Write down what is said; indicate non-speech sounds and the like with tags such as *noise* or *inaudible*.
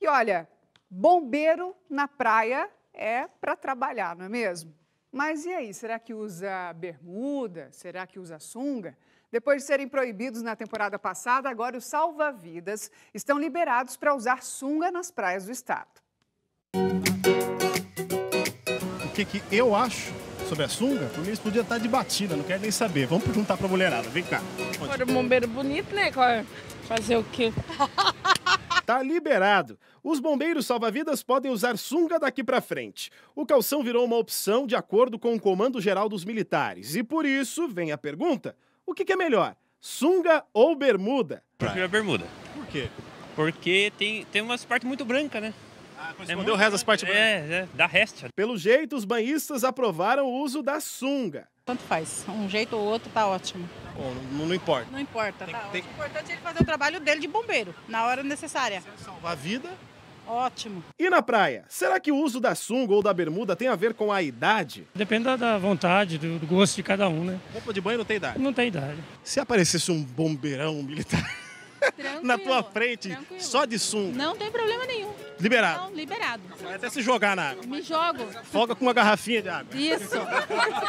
E olha, bombeiro na praia é para trabalhar, não é mesmo? Mas e aí, será que usa bermuda? Será que usa sunga? Depois de serem proibidos na temporada passada, agora os salva-vidas estão liberados para usar sunga nas praias do estado. O que, que eu acho sobre a sunga? Por mim, eles podiam estar de batida, não quero nem saber. Vamos perguntar para a mulherada, vem cá. Agora, bombeiro bonito, né? É? Fazer o quê? *laughs* Tá liberado. Os bombeiros salva-vidas podem usar sunga daqui para frente. O calção virou uma opção de acordo com o Comando Geral dos Militares. E por isso vem a pergunta: o que, que é melhor, sunga ou bermuda? Prefiro a bermuda. Por quê? Porque tem, tem umas partes muito brancas, né? Ah, correspondeu é muito... reza as partes É, é, dá resta. Pelo jeito, os banhistas aprovaram o uso da sunga. Tanto faz. Um jeito ou outro tá ótimo. Bom, não, não importa. Não importa, tem, tá tem... O importante é ele fazer o trabalho dele de bombeiro, na hora necessária. Se salvar a vida... Ótimo. E na praia, será que o uso da sunga ou da bermuda tem a ver com a idade? Depende da, vontade, do gosto de cada um, né? Roupa de banho não tem idade? Não tem idade. Se aparecesse um bombeirão militar... *laughs* na tua frente, Tranquilo. só de sumo Não tem problema nenhum. Liberado. Não, liberado. Vai até se jogar na água. Me jogo. foga com uma garrafinha de água. Isso. *laughs*